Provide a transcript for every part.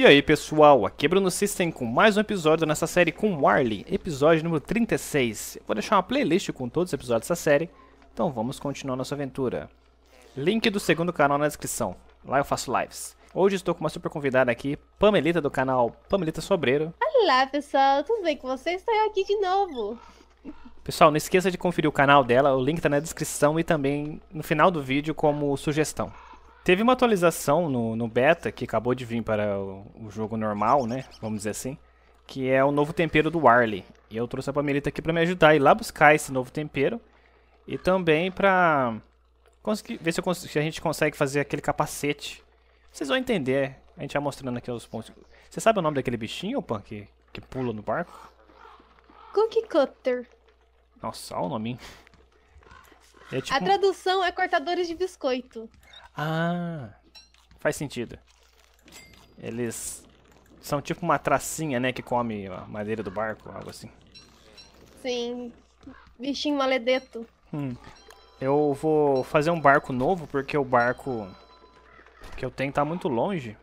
E aí pessoal, aqui é Bruno System com mais um episódio nessa série com Warly, episódio número 36. Eu vou deixar uma playlist com todos os episódios dessa série, então vamos continuar nossa aventura. Link do segundo canal na descrição, lá eu faço lives. Hoje estou com uma super convidada aqui, Pamelita do canal Pamelita Sobreiro. Olá pessoal, tudo bem com vocês? Estou aqui de novo. Pessoal, não esqueça de conferir o canal dela, o link está na descrição e também no final do vídeo como sugestão. Teve uma atualização no, no beta que acabou de vir para o, o, jogo normal, né? Vamos dizer assim. Que é o novo tempero do Warley. E eu trouxe a Pamelita aqui para me ajudar a ir lá buscar esse novo tempero. E também para conseguir ver se, se, a gente consegue fazer aquele capacete. Vocês vão entender. A gente vai mostrando aqui os pontos. Você sabe o nome daquele bichinho, Pan, que, que pula no barco? Cookie Cutter. Nossa, olha o nominho. É tipo... A tradução é cortadores de biscoito. Ah, faz sentido. Eles são tipo uma tracinha, né, que come a madeira do barco, algo assim. Sim, bichinho maledeto. Hum. Eu vou fazer um barco novo, porque o barco que eu tenho tá muito longe.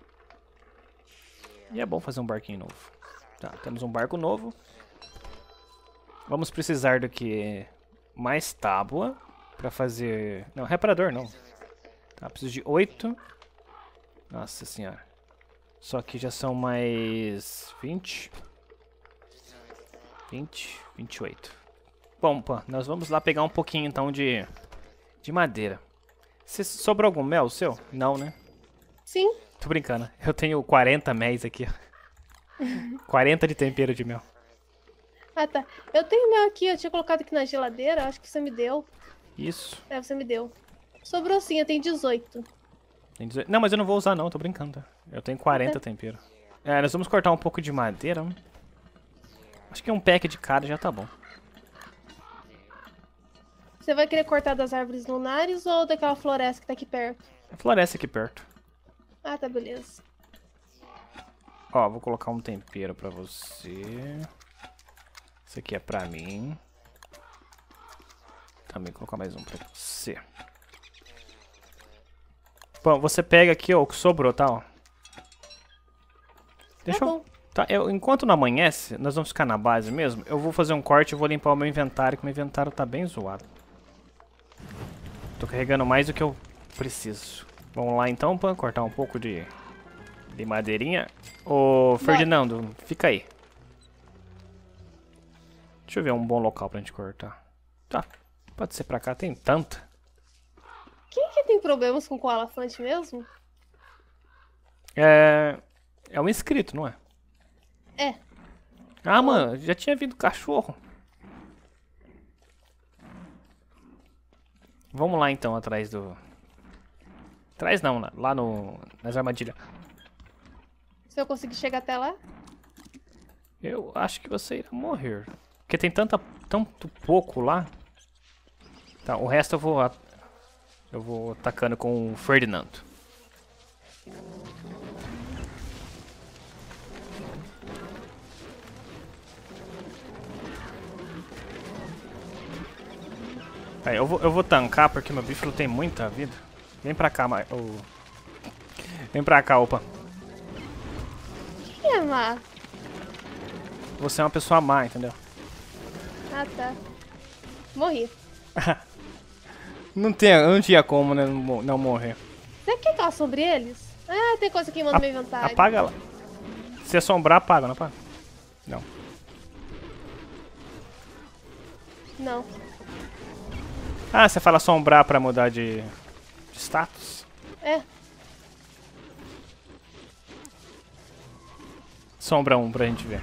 E é bom fazer um barquinho novo. Tá, temos um barco novo. Vamos precisar do que? Mais tábua. Pra fazer... Não, reparador não. Tá, preciso de oito. Nossa senhora. Só que já são mais... vinte, vinte, vinte e oito. Bom, pô, nós vamos lá pegar um pouquinho então de... De madeira. Você sobrou algum mel seu? Não, né? Sim. Tô brincando. Eu tenho 40 méis aqui. 40 de tempero de mel. Ah, tá. Eu tenho mel aqui. Eu tinha colocado aqui na geladeira. Acho que você me deu. Isso. É, você me deu. Sobrou sim, eu tenho 18. Tem 18. Não, mas eu não vou usar não, tô brincando. Tá? Eu tenho 40 tempero. É, nós vamos cortar um pouco de madeira. Acho que um pack de cada já tá bom. Você vai querer cortar das árvores lunares ou daquela floresta que tá aqui perto? É floresta aqui perto. Ah, tá, beleza. Ó, vou colocar um tempero pra você. Isso aqui é pra mim também. colocar mais um pra você. Bom, você pega aqui, ó, o que sobrou, tá? Ó. Tá Deixa eu... Tá, eu, enquanto não amanhece, nós vamos ficar na base mesmo. Eu vou fazer um corte e vou limpar o meu inventário, que meu inventário tá bem zoado. Tô carregando mais do que eu preciso. Vamos lá então para cortar um pouco de, de madeirinha. Ô, Ferdinando, fica aí. Deixa eu ver um bom local pra gente cortar. Tá, Pode ser pra cá, tem tanta. Quem que tem problemas com o coalafante mesmo? É. É um inscrito, não é? É. Ah, mano, já tinha vindo cachorro. Vamos lá então, atrás do. Atrás não, lá no. nas armadilhas. Se eu conseguir chegar até lá? Eu acho que você irá morrer. Porque tem tanta, tanto pouco lá. Tá, o resto eu vou eu vou atacando com o Ferdinando. Aí, eu vou, eu vou tancar porque meu bífalo tem muita vida. Vem pra cá, ma... Oh. Vem pra cá, opa. Que é má? Você é uma pessoa má, entendeu? Ah, tá. Morri. Não, tem, não tinha como, né? Não, morrer. Você quer falar sobre eles? Ah, tem coisa que manda minha vantagem. Apaga lá. Se assombrar, apaga, não apaga? Não. Não. Ah, você fala assombrar pra mudar de, de status? É. Sombra 1 pra gente ver.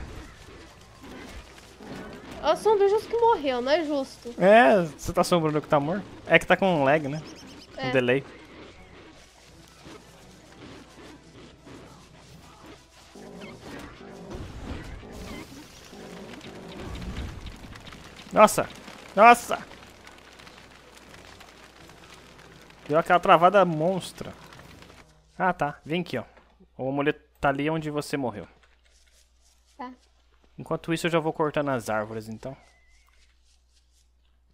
Assombrou justo que morreu, não é justo. É, você tá assombrando que tá morto. É que tá com um lag, né? É. Um delay. Nossa! Nossa! Deu aquela travada monstra. Ah, tá. Vem aqui, ó. O amuleto tá ali onde você morreu. Tá. Enquanto isso, eu já vou cortando as árvores, então.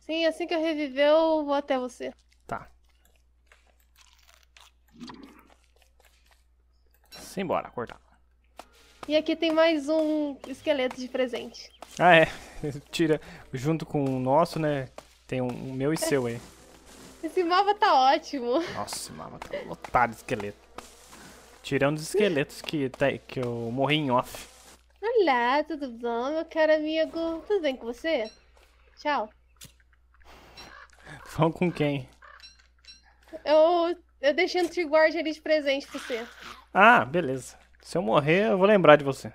Sim, assim que eu reviver, eu vou até você. Tá. Simbora, cortar. E aqui tem mais um esqueleto de presente. Ah, é. Tira junto com o nosso, né? Tem um, meu e seu aí. Esse mapa tá ótimo. Nossa, esse mapa tá lotado de esqueleto. Tirando os esqueletos que, que eu morri em off. Olá, tudo bom, meu caro amigo? Tudo bem com você? Tchau. Vão com quem? Eu, eu deixei no guarde ali de presente pra você. Ah, beleza. Se eu morrer, eu vou lembrar de você.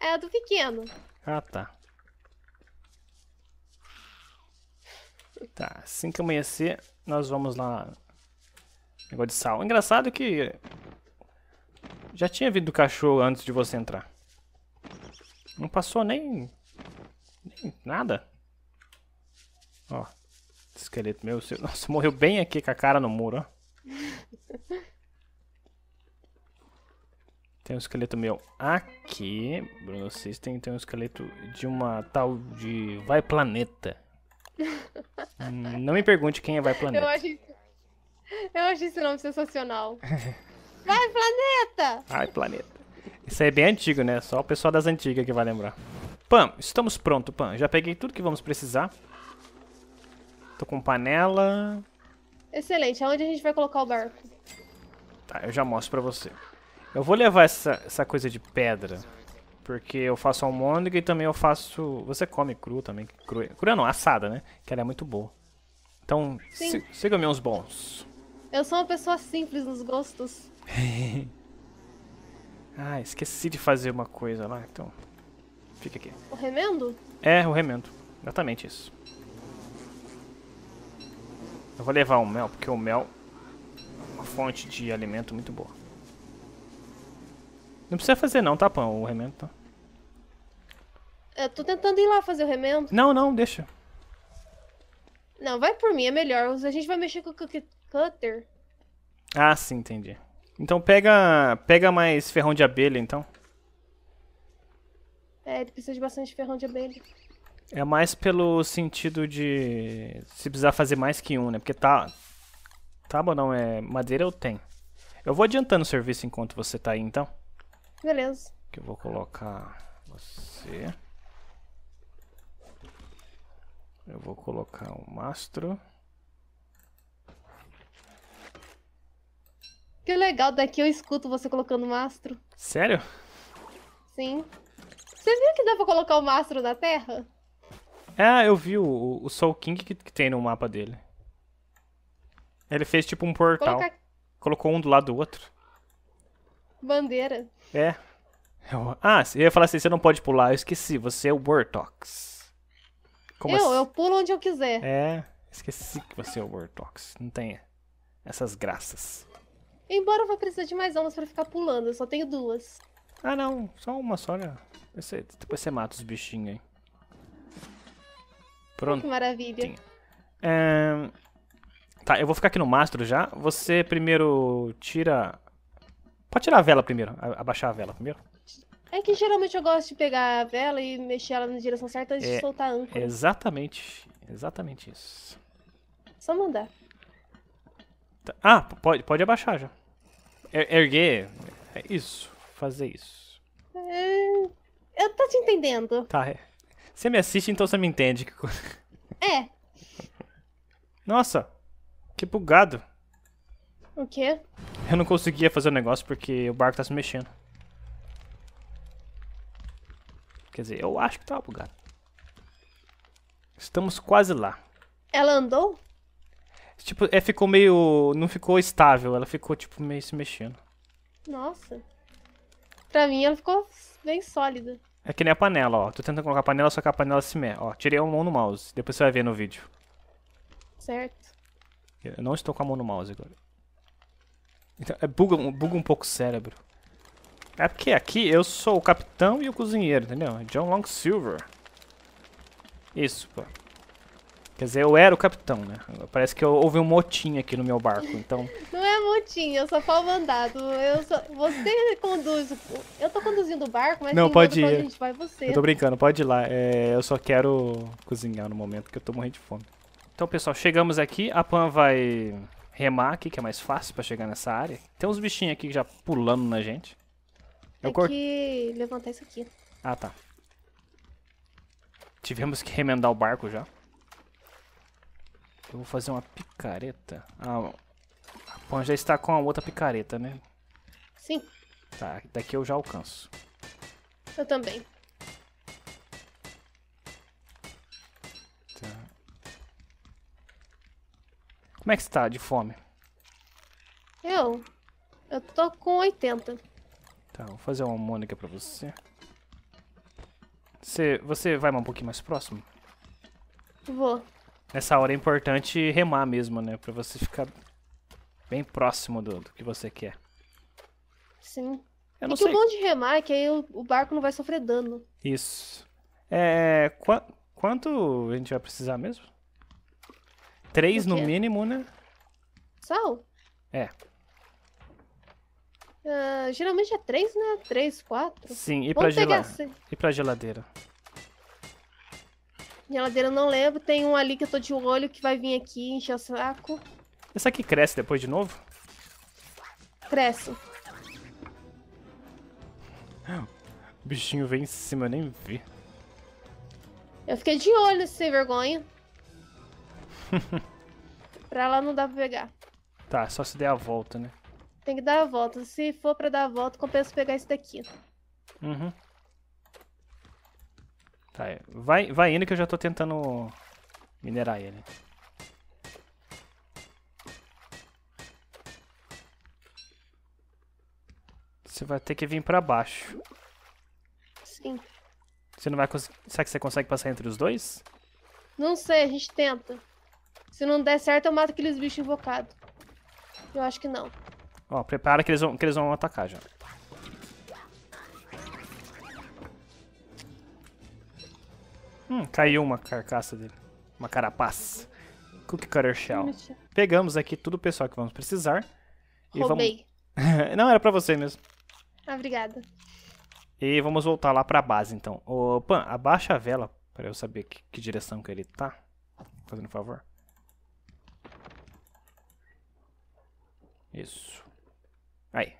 É do pequeno. Ah, tá. Tá, assim que amanhecer, nós vamos lá. Negócio de sal. Engraçado que já tinha vindo cachorro antes de você entrar. Não passou nem... nem nada. Ó. Esqueleto meu. Seu... Nossa, morreu bem aqui com a cara no muro, ó. Tem um esqueleto meu aqui. Bruno System tem um esqueleto de uma tal de Vai Planeta. Não me pergunte quem é Vai Planeta. Eu acho, isso... Eu acho esse nome sensacional. Vai, planeta! Vai, planeta. Isso aí é bem antigo, né? Só o pessoal das antigas que vai lembrar. Pam estamos pronto, Pam Já peguei tudo que vamos precisar. Tô com panela. Excelente. Aonde a gente vai colocar o barco? Tá, eu já mostro pra você. Eu vou levar essa, essa coisa de pedra. Porque eu faço almôndega e também eu faço... Você come cru também. Cru, cru não, assada, né? Que ela é muito boa. Então, siga-me uns bons. Eu sou uma pessoa simples nos gostos. ah, esqueci de fazer uma coisa lá, então. Fica aqui. O remendo? É, o remendo. Exatamente isso. Eu vou levar o mel, porque o mel é uma fonte de alimento muito boa. Não precisa fazer não, tá, Pão, o remendo, tá? Eu tô tentando ir lá fazer o remendo. Não, não, deixa. Não, vai por mim, é melhor. A gente vai mexer com o cutter. Ah, sim, entendi. Então pega, pega mais ferrão de abelha, então. É, ele precisa de bastante ferrão de abelha. É mais pelo sentido de se precisar fazer mais que um, né? Porque tá... tá bom não, é madeira eu tenho. Eu vou adiantando o serviço enquanto você tá aí, então. Beleza. Que eu vou colocar você. Eu vou colocar um mastro. Que legal, daqui eu escuto você colocando mastro. Sério? Sim. Você viu que dá pra colocar o mastro na terra? Ah, eu vi o, o Soul King que, que tem no mapa dele. Ele fez tipo um portal. Coloca... Colocou um do lado do outro. Bandeira. É. Eu... Ah, eu ia falar assim, você não pode pular. Eu esqueci, você é o Bortox. Como eu, assim? eu pulo onde eu quiser. É, esqueci que você é o Bortox. Não tem essas graças. Embora eu vá precisar de mais almas pra ficar pulando, eu só tenho duas. Ah não, só uma só, né? Você, depois você mata os bichinhos aí. Pronto. Que maravilha. É... Tá, eu vou ficar aqui no mastro já. Você primeiro tira... Pode tirar a vela primeiro, abaixar a vela primeiro. É que geralmente eu gosto de pegar a vela e mexer ela na direção certa antes é, de soltar a âncora. Exatamente, exatamente isso. Só mandar. Tá. Ah, pode, pode abaixar já. Er erguer. É isso. Fazer isso. É, eu tô te entendendo. Tá. É. Você me assiste, então você me entende. É. Nossa. Que bugado. O quê? Eu não conseguia fazer o negócio porque o barco tá se mexendo. Quer dizer, eu acho que tava tá bugado. Estamos quase lá. Ela andou? Tipo, é, ficou meio. Não ficou estável, ela ficou, tipo, meio se mexendo. Nossa. Pra mim ela ficou bem sólida. É que nem a panela, ó. Tô tentando colocar a panela, só que a panela se mexe. Ó, tirei a mão no mouse. Depois você vai ver no vídeo. Certo. Eu não estou com a mão no mouse agora. Então, é, buga, buga um pouco o cérebro. É porque aqui eu sou o capitão e o cozinheiro, entendeu? John Long Silver. Isso, pô. Quer dizer, eu era o capitão, né? Parece que houve um motim aqui no meu barco, então... Não é motim, eu sou pau mandado. Eu sou... Você conduz... Eu tô conduzindo o barco, mas... Não, pode ir. Gente vai, você. Eu tô brincando, pode ir lá. É, eu só quero cozinhar no momento, que eu tô morrendo de fome. Então, pessoal, chegamos aqui. A Pan vai remar aqui, que é mais fácil pra chegar nessa área. Tem uns bichinhos aqui já pulando na gente. Eu Tem que levantar isso aqui. Ah, tá. Tivemos que remendar o barco já. Eu vou fazer uma picareta. Ah, a Pan já está com a outra picareta, né? Sim. Tá, daqui eu já alcanço. Eu também. Tá. Como é que está de fome? Eu? Eu tô com 80. Tá, vou fazer uma mônica pra você. Você, você vai um pouquinho mais próximo? Vou. Nessa hora é importante remar mesmo, né? Pra você ficar bem próximo do, do que você quer. Sim. Eu é não é que sei. o bom de remar é que aí o, barco não vai sofrer dano. Isso. É. Qu quanto a gente vai precisar mesmo? Três no mínimo, né? Sal? É. Uh, geralmente é três, né? Três, quatro. Sim, e pra, e pra geladeira? Geladeira eu não lembro. Tem um ali que eu tô de olho que vai vir aqui encher o saco. Essa aqui cresce depois de novo? Cresce. O bichinho vem em cima, eu nem vi. Eu fiquei de olho sem vergonha. pra lá não dá pra pegar. Tá, é só se der a volta, né? Tem que dar a volta. Se for pra dar a volta, compensa pegar esse daqui. Uhum. Tá, é. vai, vai indo que eu já tô tentando minerar ele. Você vai ter que vir pra baixo. Sim. Você não vai conseguir... Será que você consegue passar entre os dois? Não sei, a gente tenta. Se não der certo, eu mato aqueles bichos invocados. Eu acho que não. Ó, prepara que eles vão, que eles vão atacar já. Hum, caiu uma carcaça dele. Uma carapaça. Cookie Cutter Shell. Hum, Pegamos aqui tudo o pessoal que vamos precisar. Roubei. Vamos... Não, era pra você mesmo. Ah, obrigada. E vamos voltar lá pra base, então. opa abaixa a vela pra eu saber que, que direção que ele tá. Fazendo um favor. Isso. Aí.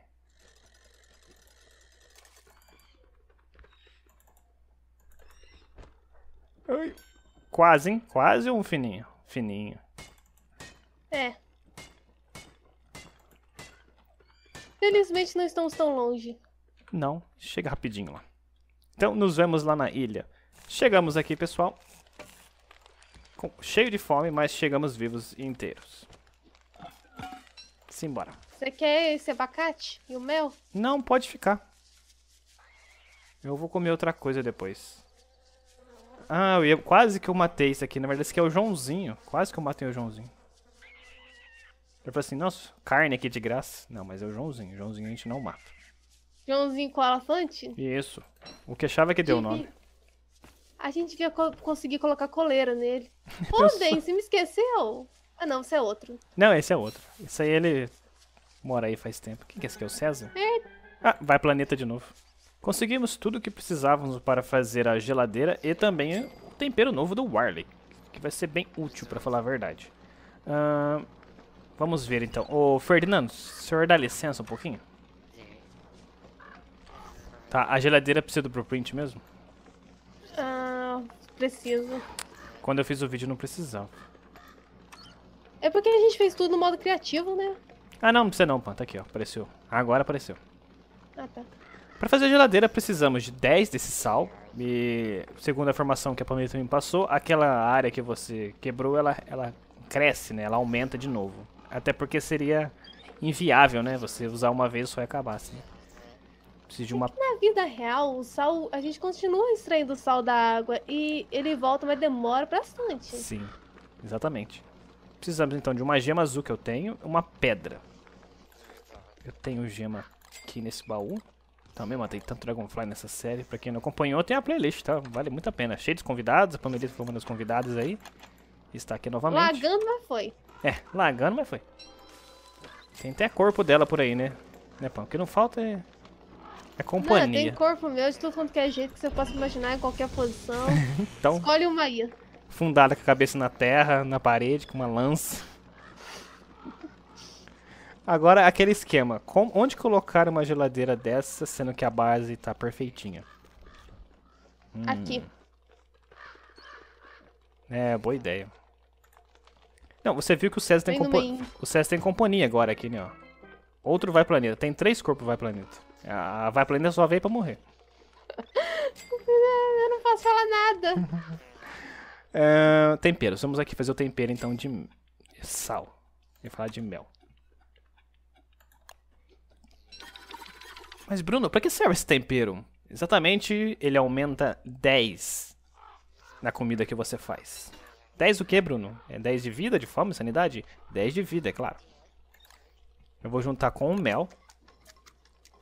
Ai, quase, hein? Quase um fininho. Fininho. É. Felizmente não estamos tão longe. Não, chega rapidinho lá. Então, nos vemos lá na ilha. Chegamos aqui, pessoal. Com, cheio de fome, mas chegamos vivos e inteiros. Simbora. Você quer esse abacate e o mel? Não, pode ficar. Eu vou comer outra coisa depois. Ah, eu ia... quase que eu matei isso aqui. Na verdade, esse aqui é o Joãozinho. Quase que eu matei o Joãozinho. Eu falei assim, nossa, carne aqui de graça. Não, mas é o Joãozinho. Joãozinho a gente não mata. Joãozinho com alafante? Isso. O que achava que deu o nome. A gente ia co conseguir colocar coleira nele. Pô, Den, você me esqueceu? Ah, não, esse é outro. Não, esse é outro. Esse aí ele mora aí faz tempo. Quem que é esse aqui? É o César? É. Ah, vai planeta de novo. Conseguimos tudo o que precisávamos para fazer a geladeira e também o tempero novo do Warley, que vai ser bem útil, para falar a verdade. Uh, vamos ver então. Ô, Ferdinando, o senhor dá licença um pouquinho? Tá, a geladeira precisa do blueprint mesmo? Ah, preciso. Quando eu fiz o vídeo não precisava. É porque a gente fez tudo no modo criativo, né? Ah, não, não precisa não, Pan. Tá aqui, ó. Apareceu. Agora apareceu. Ah, tá. Para fazer a geladeira precisamos de 10 desse sal. E segundo a informação que a Pamela me passou, aquela área que você quebrou, ela, ela cresce, né? Ela aumenta de novo. Até porque seria inviável, né? Você usar uma vez só e acabar, assim. Né? Preciso de uma... É na vida real, o sal... A gente continua extraindo o sal da água e ele volta, mas demora bastante. Sim, exatamente. Precisamos, então, de uma gema azul que eu tenho, uma pedra. Eu tenho gema aqui nesse baú. Também matei tanto Dragonfly nessa série. Pra quem não acompanhou, tem a playlist, tá? Vale muito a pena. Cheio de convidados. A Pamelita foi uma das convidadas aí. Está aqui novamente. Lagando, mas foi. É, lagando, mas foi. Tem até corpo dela por aí, né? Né, Pão? O que não falta é... É companhia. Não, tem corpo meu de tudo quanto que é jeito que você possa imaginar, em qualquer posição. então, Escolhe uma aí. Fundada com a cabeça na terra, na parede, com uma lança. Agora, aquele esquema. Com, onde colocar uma geladeira dessa, sendo que a base tá perfeitinha? Hum. Aqui. É, boa ideia. Não, você viu que o César tem, compa o César tem companhia agora aqui, né? Ó. Outro vai planeta. Tem três corpos vai planeta. A vai planeta só veio pra morrer. Eu não posso falar nada. uh, tempero. Vamos aqui fazer o tempero, então, de sal. Eu ia falar de mel. Mas Bruno, para que serve esse tempero? Exatamente, ele aumenta 10 na comida que você faz. 10 o que, Bruno? É 10 de vida, de fome, sanidade? 10 de vida, é claro. Eu vou juntar com o mel.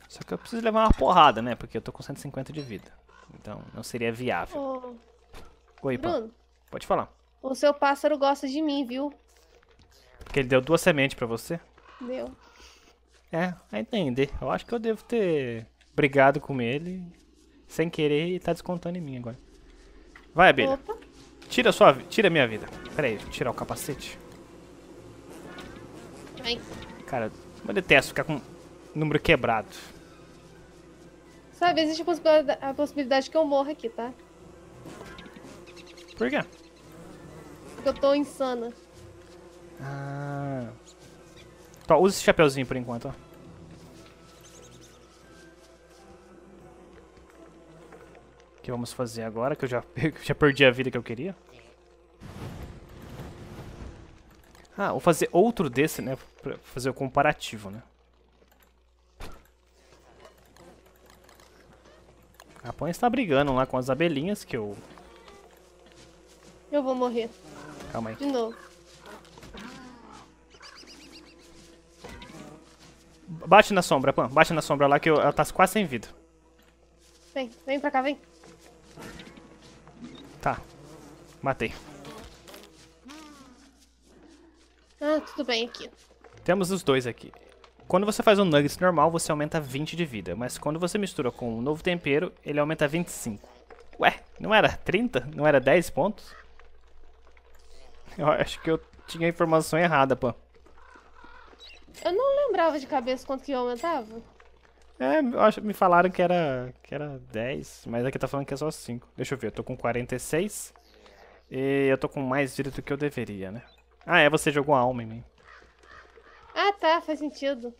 Só que eu preciso levar uma porrada, né? Porque eu tô com 150 de vida. Então, não seria viável. Oh. Oi, Bruno. Pode falar. O seu pássaro gosta de mim, viu? Porque ele deu duas sementes para você? Deu. É, a entender. Eu acho que eu devo ter brigado com ele sem querer e tá descontando em mim agora. Vai, abelha. Opa. Tira sua tira minha vida. Pera aí, deixa eu tirar o capacete. Ai. Cara, eu detesto ficar com número quebrado. Sabe, existe a possibilidade, a possibilidade que eu morra aqui, tá? Por quê? Porque eu tô insana. Ah. Tá, usa esse chapeuzinho por enquanto, ó. O que vamos fazer agora, que eu já, já perdi a vida que eu queria. Ah, vou fazer outro desse, né, pra fazer o comparativo, né. A Pan está brigando lá com as abelhinhas que eu... Eu vou morrer. Calma aí. De novo. Bate na sombra, Pan. Bate na sombra lá que eu, ela tá quase sem vida. Vem, vem pra cá, vem. Tá. Matei. Ah, tudo bem aqui. Temos os dois aqui. Quando você faz um nuggets normal, você aumenta 20 de vida. Mas quando você mistura com um novo tempero, ele aumenta 25. Ué, não era 30? Não era 10 pontos? Eu acho que eu tinha a informação errada, pô. Eu não lembrava de cabeça quanto que aumentava. É, me falaram que era, que era 10, mas aqui tá falando que é só 5. Deixa eu ver, eu tô com 46 e eu tô com mais vida do que eu deveria, né? Ah, é, você jogou a alma em mim. Ah, tá, faz sentido.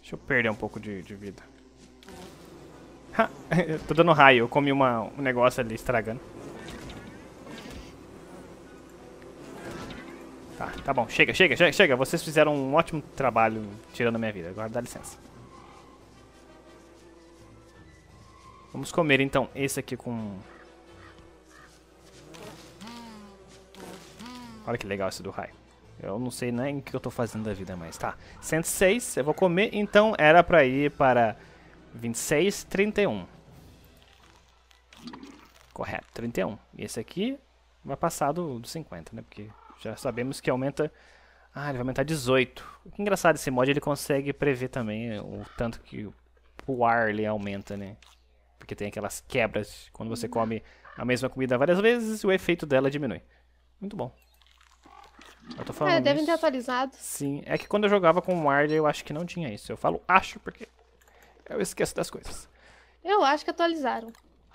Deixa eu perder um pouco de, de vida. Ha, tô dando raio, eu comi uma, um negócio ali estragando. Tá, tá bom. Chega, chega, chega, chega. Vocês fizeram um ótimo trabalho tirando a minha vida. Agora dá licença. Vamos comer então esse aqui com... Olha que legal esse do raio. Eu não sei nem o que eu tô fazendo da vida, mas tá. 106, eu vou comer, então era pra ir para 26, 31. Correto, 31. E esse aqui vai passar do, do 50, né? Porque já sabemos que aumenta. Ah, ele vai aumentar 18. O que é engraçado, esse mod ele consegue prever também eh, o tanto que o ar ele aumenta, né? Porque tem aquelas quebras. Quando você come a mesma comida várias vezes, o efeito dela diminui. Muito bom. Eu tô falando é, devem ter atualizado. Sim, é que quando eu jogava com o Marley, eu acho que não tinha isso. Eu falo acho porque eu esqueço das coisas. Eu acho que atualizaram.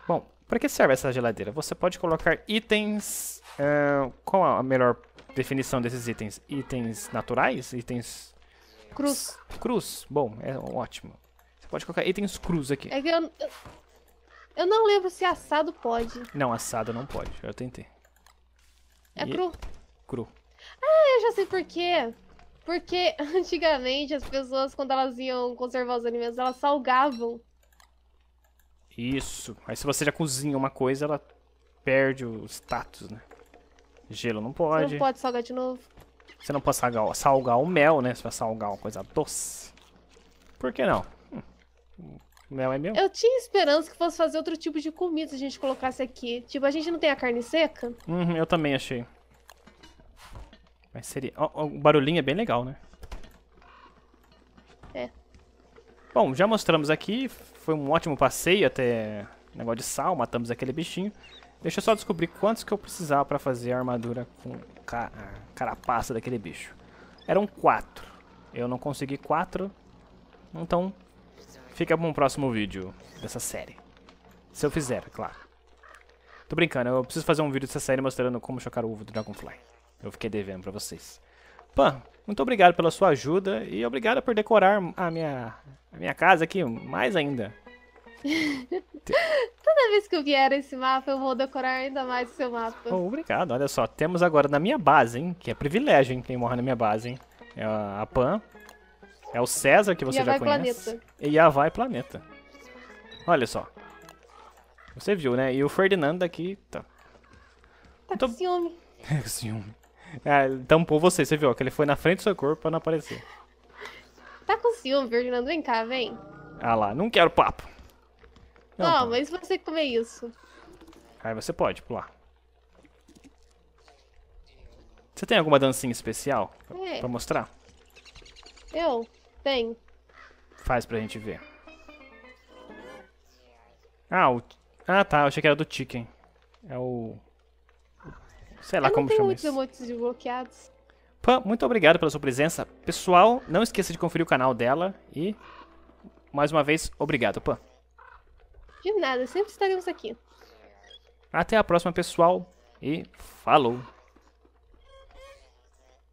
Bom, para que serve essa geladeira? Você pode colocar itens. Uh, qual é a melhor definição desses itens? Itens naturais? Itens. Cruz. Cruz. Bom, é ótimo. Você pode colocar itens cruz aqui. É que eu. Eu não lembro se assado pode. Não, assado não pode. Eu tentei. É e... cru? Cru. Ah, eu já sei por quê. Porque antigamente as pessoas, quando elas iam conservar os alimentos, elas salgavam. Isso. Aí se você já cozinha uma coisa, ela perde o status, né? Gelo não pode. Você não pode salgar de novo. Você não pode salgar, salgar o mel, né? Você vai salgar uma coisa doce. Por que não? Hum. Mel é meu? Eu tinha esperança que fosse fazer outro tipo de comida se a gente colocasse aqui. Tipo, a gente não tem a carne seca? Uhum, eu também achei. Mas seria... Oh, oh, o barulhinho é bem legal, né? É. Bom, já mostramos aqui. Foi um ótimo passeio até negócio de sal. Matamos aquele bichinho. Deixa eu só descobrir quantos que eu precisava para fazer a armadura com ca a carapaça daquele bicho. Eram quatro. Eu não consegui quatro. Então, fica para um próximo vídeo dessa série. Se eu fizer, é claro. Tô brincando, eu preciso fazer um vídeo dessa série mostrando como chocar o ovo do Dragonfly. Eu fiquei devendo para vocês. Pan, muito obrigado pela sua ajuda e obrigado por decorar a minha, a minha casa aqui mais ainda. Toda vez que eu vier esse mapa, eu vou decorar ainda mais o seu mapa. Oh, obrigado. Olha só, temos agora na minha base, hein? Que é privilégio, hein? Quem morre na minha base, hein? É a Pan. É o César, que você já, conhece. Planeta. E a Vai Planeta. Olha só. Você viu, né? E o Ferdinando aqui... Tá, tá com ciúme. É, com ciúme. É, tampou você, você viu? Que ele foi na frente do seu corpo pra não aparecer. Tá com ciúme, Ferdinando. Vem cá, vem. Ah lá, não quero papo. Não, ah, mas você comer isso. Aí você pode pular. Você tem alguma dancinha especial é. pra mostrar? Eu tenho. Faz pra gente ver. Ah, o... ah tá, eu achei que era do Chicken. É o... Sei lá eu como chama isso. muitos desbloqueados. muito obrigado pela sua presença. Pessoal, não esqueça de conferir o canal dela e... Mais uma vez, obrigado, Pan. De nada, sempre estaremos aqui. Até a próxima, pessoal, e falou!